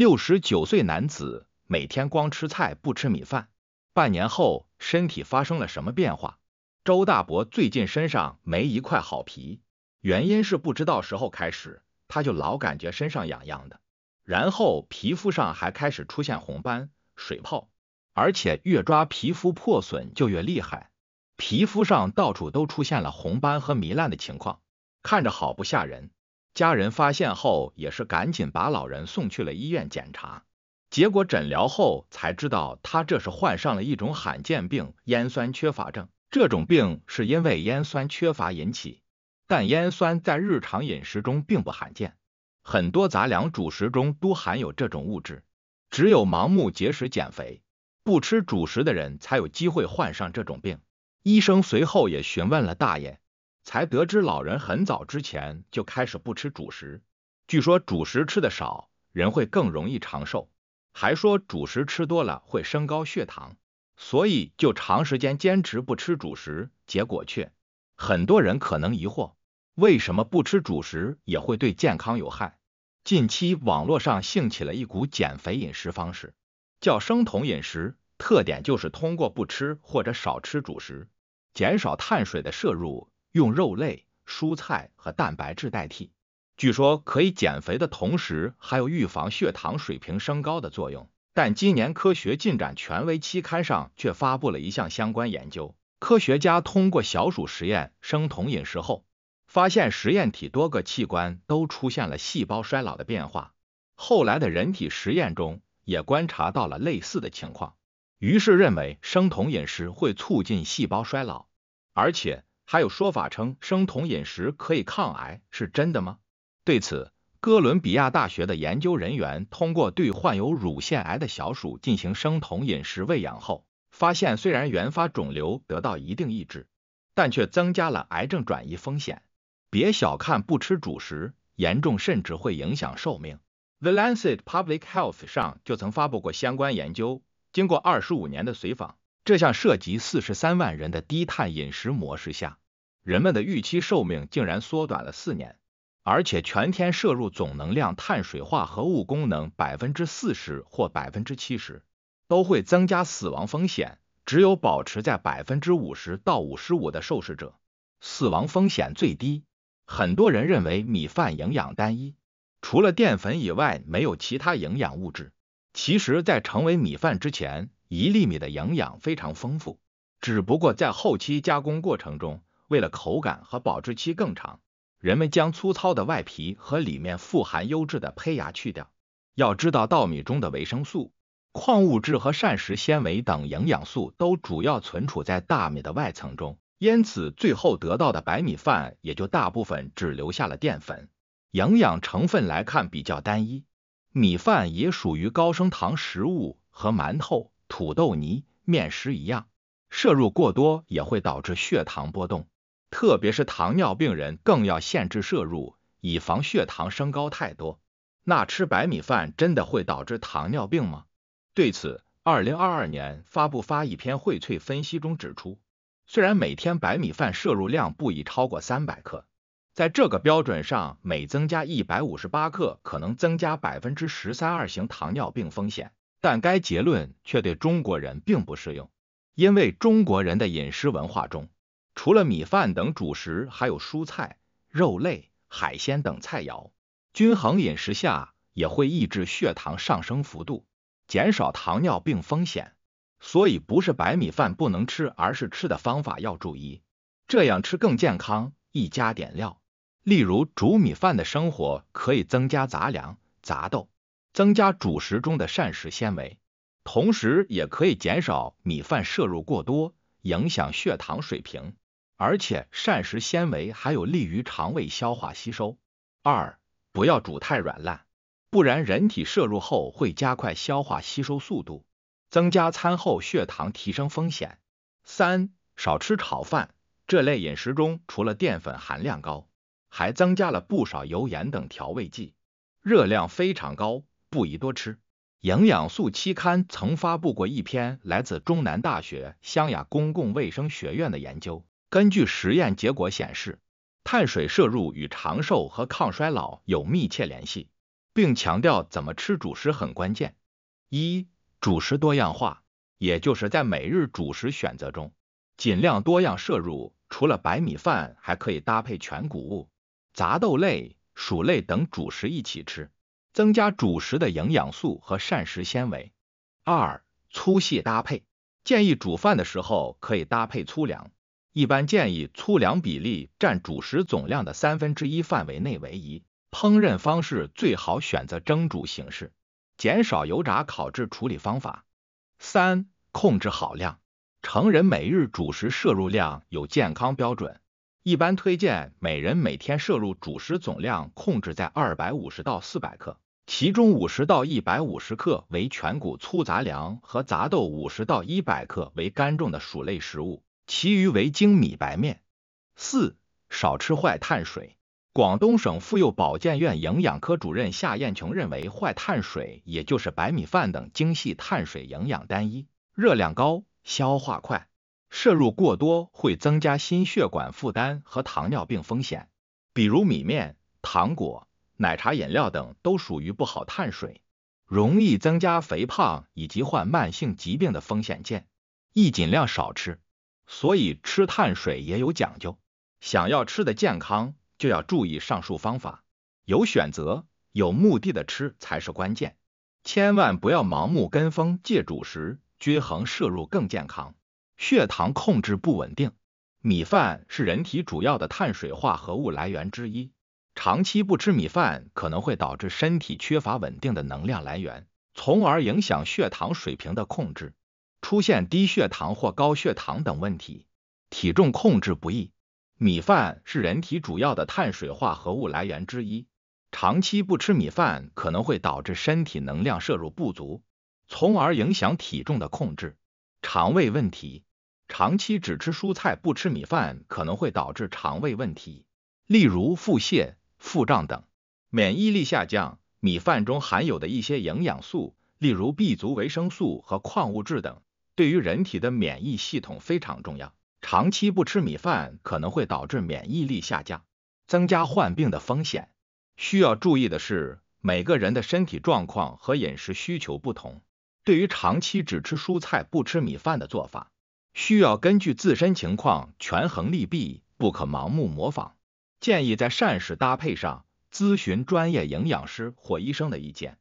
六十九岁男子每天光吃菜不吃米饭，半年后身体发生了什么变化？周大伯最近身上没一块好皮，原因是不知道时候开始，他就老感觉身上痒痒的，然后皮肤上还开始出现红斑、水泡，而且越抓皮肤破损就越厉害，皮肤上到处都出现了红斑和糜烂的情况，看着好不吓人。家人发现后，也是赶紧把老人送去了医院检查，结果诊疗后才知道，他这是患上了一种罕见病——烟酸缺乏症。这种病是因为烟酸缺乏引起，但烟酸在日常饮食中并不罕见，很多杂粮主食中都含有这种物质。只有盲目节食减肥、不吃主食的人，才有机会患上这种病。医生随后也询问了大爷。才得知老人很早之前就开始不吃主食，据说主食吃得少，人会更容易长寿，还说主食吃多了会升高血糖，所以就长时间坚持不吃主食。结果却很多人可能疑惑，为什么不吃主食也会对健康有害？近期网络上兴起了一股减肥饮食方式，叫生酮饮食，特点就是通过不吃或者少吃主食，减少碳水的摄入。用肉类、蔬菜和蛋白质代替，据说可以减肥的同时，还有预防血糖水平升高的作用。但今年科学进展权威期刊上却发布了一项相关研究，科学家通过小鼠实验生酮饮食后，发现实验体多个器官都出现了细胞衰老的变化。后来的人体实验中也观察到了类似的情况，于是认为生酮饮食会促进细胞衰老，而且。还有说法称生酮饮食可以抗癌，是真的吗？对此，哥伦比亚大学的研究人员通过对患有乳腺癌的小鼠进行生酮饮食喂养后，发现虽然原发肿瘤得到一定抑制，但却增加了癌症转移风险。别小看不吃主食，严重甚至会影响寿命。The Lancet Public Health 上就曾发布过相关研究，经过二十五年的随访，这项涉及四十三万人的低碳饮食模式下。人们的预期寿命竟然缩短了四年，而且全天摄入总能量碳水化合物功能百分之四十或百分之七十，都会增加死亡风险。只有保持在百分之五十到五十五的受试者，死亡风险最低。很多人认为米饭营养单一，除了淀粉以外没有其他营养物质。其实，在成为米饭之前，一粒米的营养非常丰富，只不过在后期加工过程中。为了口感和保质期更长，人们将粗糙的外皮和里面富含优质的胚芽去掉。要知道，稻米中的维生素、矿物质和膳食纤维等营养素都主要存储在大米的外层中，因此最后得到的白米饭也就大部分只留下了淀粉。营养成分来看比较单一，米饭也属于高升糖食物，和馒头、土豆泥、面食一样，摄入过多也会导致血糖波动。特别是糖尿病人更要限制摄入，以防血糖升高太多。那吃白米饭真的会导致糖尿病吗？对此，二零二二年发布发一篇荟萃分析中指出，虽然每天白米饭摄入量不宜超过三百克，在这个标准上每增加一百五十八克，可能增加百分之十三二型糖尿病风险，但该结论却对中国人并不适用，因为中国人的饮食文化中。除了米饭等主食，还有蔬菜、肉类、海鲜等菜肴。均衡饮食下，也会抑制血糖上升幅度，减少糖尿病风险。所以不是白米饭不能吃，而是吃的方法要注意。这样吃更健康，一加点料。例如煮米饭的生活，可以增加杂粮、杂豆，增加主食中的膳食纤维，同时也可以减少米饭摄入过多，影响血糖水平。而且膳食纤维还有利于肠胃消化吸收。二、不要煮太软烂，不然人体摄入后会加快消化吸收速度，增加餐后血糖提升风险。三、少吃炒饭，这类饮食中除了淀粉含量高，还增加了不少油盐等调味剂，热量非常高，不宜多吃。营养素期刊曾发布过一篇来自中南大学湘雅公共卫生学院的研究。根据实验结果显示，碳水摄入与长寿和抗衰老有密切联系，并强调怎么吃主食很关键。一、主食多样化，也就是在每日主食选择中，尽量多样摄入，除了白米饭，还可以搭配全谷物、杂豆类、薯类等主食一起吃，增加主食的营养素和膳食纤维。二、粗细搭配，建议煮饭的时候可以搭配粗粮。一般建议粗粮比例占主食总量的三分之一范围内为宜，烹饪方式最好选择蒸煮形式，减少油炸、烤制处理方法。三、控制好量，成人每日主食摄入量有健康标准，一般推荐每人每天摄入主食总量控制在二百五十到四百克，其中五十到一百五十克为全谷粗杂粮和杂豆，五十到一百克为干重的薯类食物。其余为精米白面。四，少吃坏碳水。广东省妇幼保健院营养科主任夏艳琼认为，坏碳水也就是白米饭等精细碳水，营养单一，热量高，消化快，摄入过多会增加心血管负担和糖尿病风险。比如米面、糖果、奶茶、饮料等都属于不好碳水，容易增加肥胖以及患慢性疾病的风险，建议尽量少吃。所以吃碳水也有讲究，想要吃的健康，就要注意上述方法，有选择、有目的的吃才是关键，千万不要盲目跟风，借主食，均衡摄入更健康。血糖控制不稳定，米饭是人体主要的碳水化合物来源之一，长期不吃米饭可能会导致身体缺乏稳定的能量来源，从而影响血糖水平的控制。出现低血糖或高血糖等问题，体重控制不易。米饭是人体主要的碳水化合物来源之一，长期不吃米饭可能会导致身体能量摄入不足，从而影响体重的控制。肠胃问题，长期只吃蔬菜不吃米饭可能会导致肠胃问题，例如腹泻、腹胀等。免疫力下降，米饭中含有的一些营养素，例如 B 族维生素和矿物质等。对于人体的免疫系统非常重要，长期不吃米饭可能会导致免疫力下降，增加患病的风险。需要注意的是，每个人的身体状况和饮食需求不同，对于长期只吃蔬菜不吃米饭的做法，需要根据自身情况权衡利弊，不可盲目模仿。建议在膳食搭配上咨询专业营养师或医生的意见。